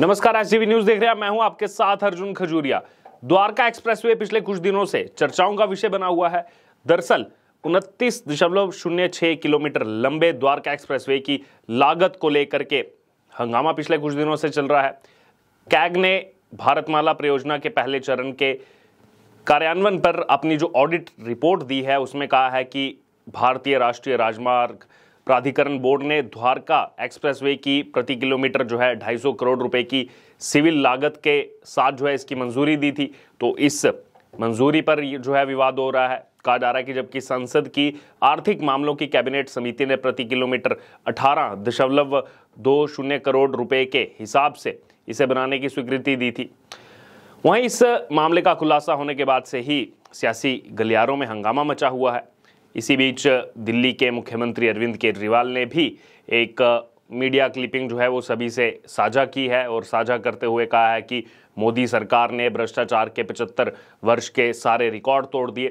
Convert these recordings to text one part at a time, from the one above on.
नमस्कार S news देख रहे हैं मैं हूं आपके साथ अर्जुन खजूरिया द्वारका एक्सप्रेसवे पिछले कुछ दिनों से चर्चाओं का विषय बना हुआ है दरअसल उनतीस दशमलव शून्य छह किलोमीटर लंबे द्वारका एक्सप्रेसवे की लागत को लेकर के हंगामा पिछले कुछ दिनों से चल रहा है कैग ने भारतमाला परियोजना के पहले चरण के कार्यान्वयन पर अपनी जो ऑडिट रिपोर्ट दी है उसमें कहा है कि भारतीय राष्ट्रीय राजमार्ग प्राधिकरण बोर्ड ने द्वारका एक्सप्रेसवे की प्रति किलोमीटर जो है ढाई सौ करोड़ रुपए की सिविल लागत के साथ जो है इसकी मंजूरी दी थी तो इस मंजूरी पर जो है विवाद हो रहा है कहा जा रहा है कि जबकि संसद की आर्थिक मामलों की कैबिनेट समिति ने प्रति किलोमीटर अठारह दशमलव दो शून्य करोड़ रुपए के हिसाब से इसे बनाने की स्वीकृति दी थी वहीं इस मामले का खुलासा होने के बाद से ही सियासी गलियारों में हंगामा मचा हुआ है इसी बीच दिल्ली के मुख्यमंत्री अरविंद केजरीवाल ने भी एक मीडिया क्लिपिंग जो है वो सभी से साझा की है और साझा करते हुए कहा है कि मोदी सरकार ने भ्रष्टाचार के पचहत्तर वर्ष के सारे रिकॉर्ड तोड़ दिए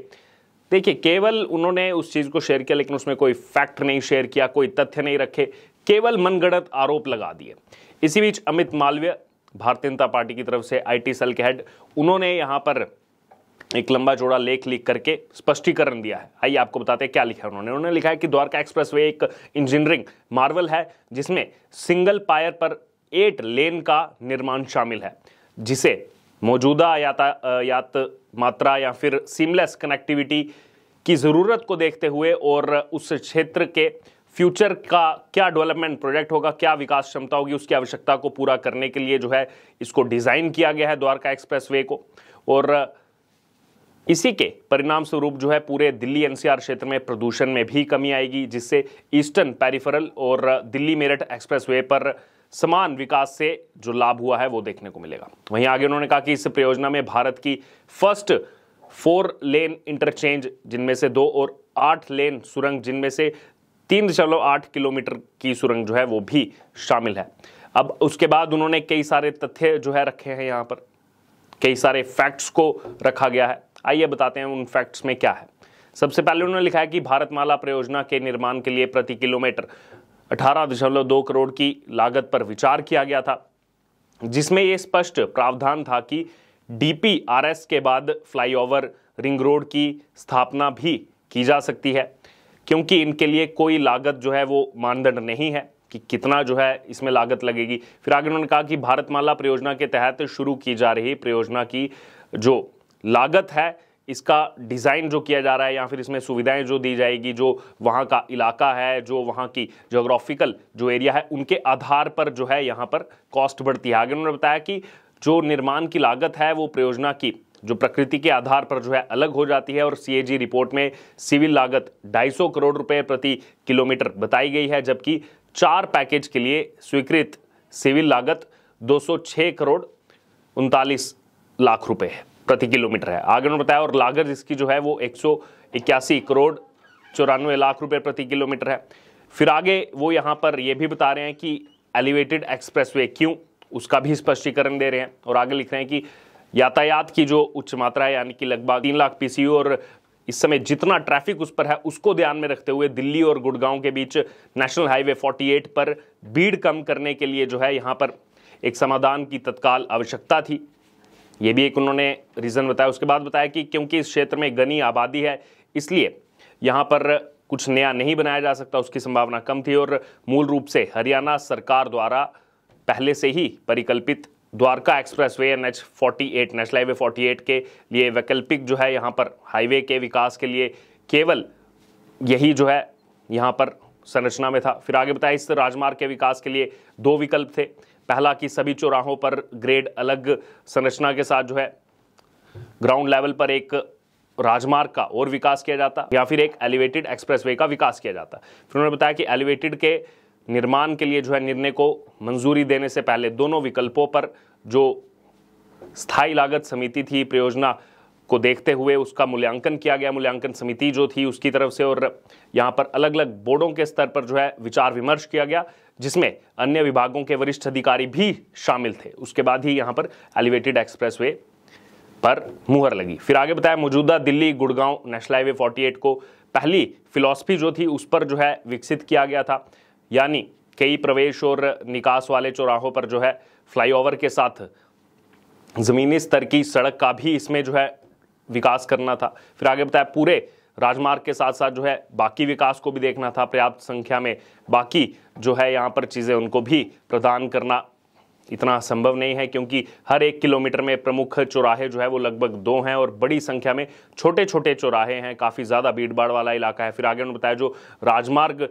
देखिए केवल उन्होंने उस चीज़ को शेयर किया लेकिन उसमें कोई फैक्ट नहीं शेयर किया कोई तथ्य नहीं रखे केवल मनगढ़ंत आरोप लगा दिए इसी बीच अमित मालवीय भारतीय जनता पार्टी की तरफ से आईटी सेल के हेड उन्होंने यहाँ पर एक लंबा जोड़ा लेख लिख करके स्पष्टीकरण दिया है आइए आपको बताते हैं क्या लिखा है उन्होंने उन्होंने लिखा है कि द्वारका एक्सप्रेस वे एक इंजीनियरिंग मार्वल है जिसमें सिंगल पायर पर एट लेन का निर्माण शामिल है जिसे मौजूदा यातायात मात्रा या फिर सीमलेस कनेक्टिविटी की ज़रूरत को देखते हुए और उस क्षेत्र के फ्यूचर का क्या डेवलपमेंट प्रोजेक्ट होगा क्या विकास क्षमता होगी उसकी आवश्यकता को पूरा करने के लिए जो है इसको डिज़ाइन किया गया है द्वारका एक्सप्रेस वे को और इसी के परिणाम स्वरूप जो है पूरे दिल्ली एनसीआर क्षेत्र में प्रदूषण में भी कमी आएगी जिससे ईस्टर्न पेरिफेरल और दिल्ली मेरठ एक्सप्रेसवे पर समान विकास से जो लाभ हुआ है वो देखने को मिलेगा वहीं आगे उन्होंने कहा कि इस परियोजना में भारत की फर्स्ट फोर लेन इंटरचेंज जिनमें से दो और आठ लेन सुरंग जिनमें से तीन दशमलव आठ किलोमीटर की सुरंग जो है वो भी शामिल है अब उसके बाद उन्होंने कई सारे तथ्य जो है रखे हैं यहाँ पर कई सारे फैक्ट्स को रखा गया है आइए बताते हैं उन फैक्ट्स में क्या है सबसे पहले उन्होंने लिखा है कि भारतमाला परियोजना के निर्माण के लिए प्रति किलोमीटर 18.2 करोड़ की लागत पर विचार किया गया था जिसमें ये स्पष्ट प्रावधान था कि डीपीआरएस के बाद फ्लाईओवर रिंग रोड की स्थापना भी की जा सकती है क्योंकि इनके लिए कोई लागत जो है वो मानदंड नहीं है कि कितना जो है इसमें लागत लगेगी फिर आगे उन्होंने कहा कि भारतमाला परियोजना के तहत शुरू की जा रही परियोजना की जो लागत है इसका डिज़ाइन जो किया जा रहा है या फिर इसमें सुविधाएं जो दी जाएगी जो वहाँ का इलाका है जो वहाँ की जोग्राफिकल जो एरिया है उनके आधार पर जो है यहाँ पर कॉस्ट बढ़ती है आगे उन्होंने बताया कि जो निर्माण की लागत है वो परियोजना की जो प्रकृति के आधार पर जो है अलग हो जाती है और सी रिपोर्ट में सिविल लागत ढाई करोड़ रुपये प्रति किलोमीटर बताई गई है जबकि चार पैकेज के लिए स्वीकृत सिविल लागत 206 करोड़ उनतालीस लाख रुपए है प्रति किलोमीटर है आगे उन्होंने बताया और लागत इसकी जो है वो एक करोड़ चौरानवे लाख रुपए प्रति किलोमीटर है फिर आगे वो यहाँ पर ये भी बता रहे हैं कि एलिवेटेड वे क्यों उसका भी स्पष्टीकरण दे रहे हैं और आगे लिख रहे हैं कि यातायात की जो उच्च मात्रा है यानी कि लगभग तीन लाख पीसीयू और इस समय जितना ट्रैफिक उस पर है उसको ध्यान में रखते हुए दिल्ली और गुड़गांव के बीच नेशनल हाईवे 48 पर भीड़ कम करने के लिए जो है यहाँ पर एक समाधान की तत्काल आवश्यकता थी ये भी एक उन्होंने रीज़न बताया उसके बाद बताया कि क्योंकि इस क्षेत्र में घनी आबादी है इसलिए यहाँ पर कुछ नया नहीं बनाया जा सकता उसकी संभावना कम थी और मूल रूप से हरियाणा सरकार द्वारा पहले से ही परिकल्पित Dwarka expressway N H forty eight national highway forty eight के लिए वैकल्पिक जो है यहाँ पर हाईवे के विकास के लिए केवल यही जो है यहाँ पर संरचना में था फिर आगे बताया इस राजमार्ग के विकास के लिए दो विकल्प थे पहला कि सभी चौराहों पर ग्रेड अलग संरचना के साथ जो है ग्राउंड लेवल पर एक राजमार्ग का और विकास किया जाता या फिर एक एलिवेटेड एक्सप्रेसवे का विकास किया जाता फिर उन्होंने बताया कि एलिवेटेड के निर्माण के लिए जो है निर्णय को मंजूरी देने से पहले दोनों विकल्पों पर जो स्थायी लागत समिति थी परियोजना को देखते हुए उसका मूल्यांकन किया गया मूल्यांकन समिति जो थी उसकी तरफ से और यहाँ पर अलग अलग बोर्डों के स्तर पर जो है विचार विमर्श किया गया जिसमें अन्य विभागों के वरिष्ठ अधिकारी भी शामिल थे उसके बाद ही यहाँ पर एलिवेटेड एक्सप्रेस पर मुहर लगी फिर आगे बताया मौजूदा Delhi Gurgaon national highway eight को पहली फिलॉसफी जो थी उस पर जो है विकसित किया गया था यानी कई प्रवेश और निकास वाले चौराहों पर जो है फ्लाईओवर के साथ ज़मीनी स्तर की सड़क का भी इसमें जो है विकास करना था फिर आगे बताया पूरे राजमार्ग के साथ साथ जो है बाकी विकास को भी देखना था पर्याप्त संख्या में बाकी जो है यहाँ पर चीज़ें उनको भी प्रदान करना इतना संभव नहीं है क्योंकि हर एक किलोमीटर में प्रमुख चौराहे जो है वो लगभग दो हैं और बड़ी संख्या में छोटे छोटे चौराहे हैं काफ़ी ज़्यादा भीड़ भाड़ वाला इलाका है फिर आगे उन्होंने बताया जो राजमार्ग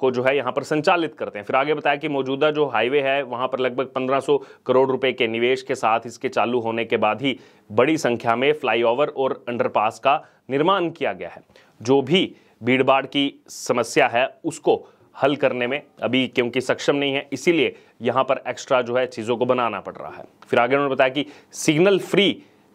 को जो है यहाँ पर संचालित करते हैं फिर आगे बताया कि मौजूदा जो हाईवे है वहाँ पर लगभग पंद्रह करोड़ रुपये के निवेश के साथ इसके चालू होने के बाद ही बड़ी संख्या में फ्लाईओवर और अंडरपास का निर्माण किया गया है जो भी भाड़ की समस्या है उसको हल करने में अभी क्योंकि सक्षम नहीं है इसीलिए यहाँ पर एक्स्ट्रा जो है चीज़ों को बनाना पड़ रहा है फिर आगे उन्होंने बताया कि सिग्नल फ्री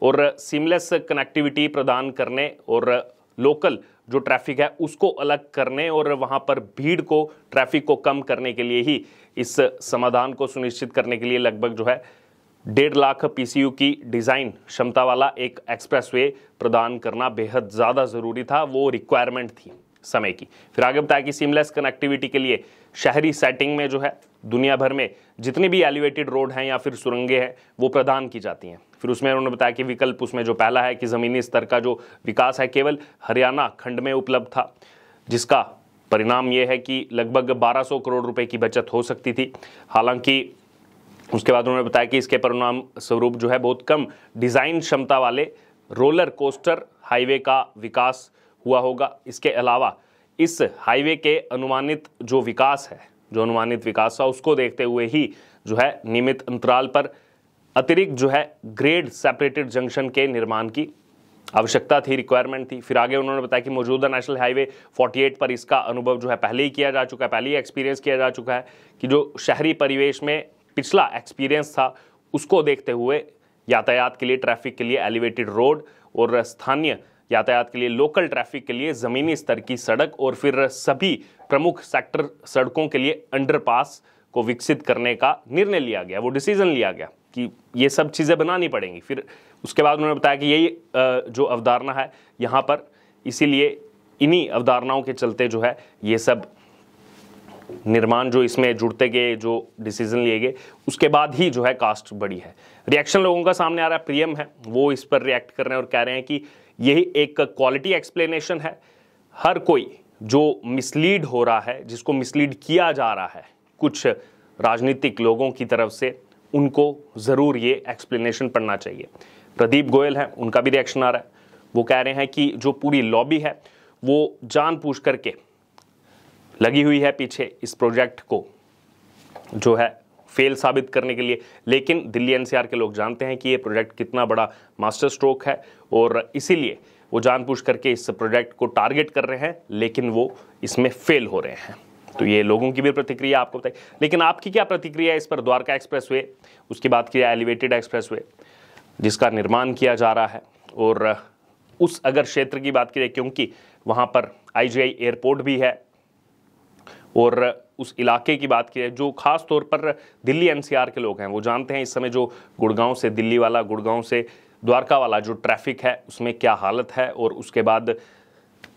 और सीमलेस कनेक्टिविटी प्रदान करने और लोकल जो ट्रैफिक है उसको अलग करने और वहाँ पर भीड़ को ट्रैफिक को कम करने के लिए ही इस समाधान को सुनिश्चित करने के लिए लगभग जो है डेढ़ लाख पीसीयू की डिज़ाइन क्षमता वाला एक एक्सप्रेसवे प्रदान करना बेहद ज़्यादा ज़रूरी था वो रिक्वायरमेंट थी समय की फिर आगे बताया कि सीमलेस कनेक्टिविटी के लिए शहरी सेटिंग में जो है दुनिया भर में जितनी भी एलिवेटेड रोड हैं या फिर सुरंगें हैं वो प्रदान की जाती हैं फिर उसमें उन्होंने बताया कि विकल्प उसमें जो पहला है कि ज़मीनी स्तर का जो विकास है केवल हरियाणा खंड में उपलब्ध था जिसका परिणाम ये है कि लगभग 1200 करोड़ रुपए की बचत हो सकती थी हालांकि उसके बाद उन्होंने बताया कि इसके परिणाम स्वरूप जो है बहुत कम डिज़ाइन क्षमता वाले रोलर कोस्टर हाईवे का विकास हुआ होगा इसके अलावा इस हाईवे के अनुमानित जो विकास है जो अनुमानित विकास हुआ उसको देखते हुए ही जो है नियमित अंतराल पर अतिरिक्त जो है ग्रेड सेपरेटेड जंक्शन के निर्माण की आवश्यकता थी रिक्वायरमेंट थी फिर आगे उन्होंने बताया कि मौजूदा नेशनल हाईवे 48 पर इसका अनुभव जो है पहले ही किया जा चुका है पहले ही एक्सपीरियंस किया जा चुका है कि जो शहरी परिवेश में पिछला एक्सपीरियंस था उसको देखते हुए यातायात के लिए ट्रैफिक के लिए एलिवेटेड रोड और स्थानीय यातायात के लिए लोकल ट्रैफिक के लिए ज़मीनी स्तर की सड़क और फिर सभी प्रमुख सेक्टर सड़कों के लिए अंडरपास को विकसित करने का निर्णय लिया गया वो डिसीजन लिया गया कि ये सब चीज़ें बनानी पड़ेंगी फिर उसके बाद उन्होंने बताया कि यही जो अवधारणा है यहाँ पर इसीलिए इन्हीं अवधारणाओं के चलते जो है ये सब निर्माण जो इसमें जुड़ते गए जो डिसीजन लिए गए उसके बाद ही जो है कास्ट बड़ी है रिएक्शन लोगों का सामने आ रहा है प्रियम है वो इस पर रिएक्ट कर रहे हैं और कह रहे हैं कि यही एक क्वालिटी एक्सप्लेनेशन है हर कोई जो मिसलीड हो रहा है जिसको मिसलीड किया जा रहा है कुछ राजनीतिक लोगों की तरफ से उनको ज़रूर ये एक्सप्लेनेशन पढ़ना चाहिए प्रदीप गोयल हैं उनका भी रिएक्शन आ रहा है वो कह रहे हैं कि जो पूरी लॉबी है वो जान पूछ करके लगी हुई है पीछे इस प्रोजेक्ट को जो है फेल साबित करने के लिए लेकिन दिल्ली एनसीआर के लोग जानते हैं कि ये प्रोजेक्ट कितना बड़ा मास्टर स्ट्रोक है और इसीलिए वो जानबूझ करके इस प्रोजेक्ट को टारगेट कर रहे हैं लेकिन वो इसमें फेल हो रहे हैं तो ये लोगों की भी प्रतिक्रिया आपको बताई लेकिन आपकी क्या प्रतिक्रिया है इस पर द्वारका वे उसकी बात की एलिवेटेड वे जिसका निर्माण किया जा रहा है और उस अगर क्षेत्र की बात की जाए क्योंकि वहाँ पर आई एयरपोर्ट भी है और उस इलाके की बात की जाए जो खास तौर पर दिल्ली एनसीआर के लोग हैं वो जानते हैं इस समय जो गुड़गांव से दिल्ली वाला गुड़गांव से द्वारका वाला जो ट्रैफिक है उसमें क्या हालत है और उसके बाद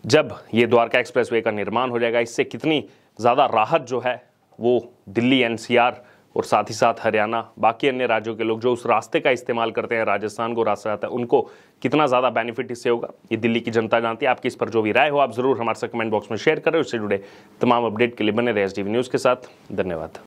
जब ये द्वारका एक्सप्रेसवे का निर्माण हो जाएगा इससे कितनी ज़्यादा राहत जो है वो दिल्ली एनसीआर और साथ ही साथ हरियाणा बाकी अन्य राज्यों के लोग जो उस रास्ते का इस्तेमाल करते हैं राजस्थान को रास्ता जाता है उनको कितना ज़्यादा बेनिफिट इससे होगा ये दिल्ली की जनता जानती है आपकी इस पर जो भी राय हो आप ज़रूर हमारे साथ कमेंट बॉक्स में शेयर करें उससे जुड़े तमाम अपडेट के लिए बने रहे एस न्यूज़ के साथ धन्यवाद